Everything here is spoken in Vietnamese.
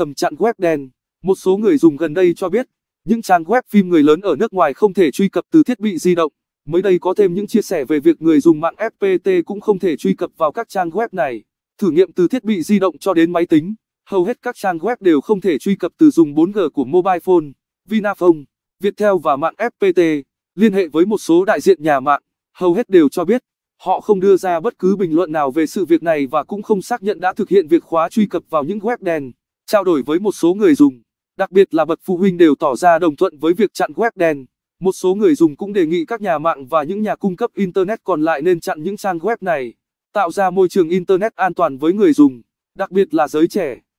Tầm chặn web đen Một số người dùng gần đây cho biết, những trang web phim người lớn ở nước ngoài không thể truy cập từ thiết bị di động. Mới đây có thêm những chia sẻ về việc người dùng mạng FPT cũng không thể truy cập vào các trang web này. Thử nghiệm từ thiết bị di động cho đến máy tính, hầu hết các trang web đều không thể truy cập từ dùng 4G của mobile phone, Vinaphone, Viettel và mạng FPT. Liên hệ với một số đại diện nhà mạng, hầu hết đều cho biết họ không đưa ra bất cứ bình luận nào về sự việc này và cũng không xác nhận đã thực hiện việc khóa truy cập vào những web đen. Trao đổi với một số người dùng, đặc biệt là bậc phụ huynh đều tỏ ra đồng thuận với việc chặn web đen. Một số người dùng cũng đề nghị các nhà mạng và những nhà cung cấp Internet còn lại nên chặn những trang web này, tạo ra môi trường Internet an toàn với người dùng, đặc biệt là giới trẻ.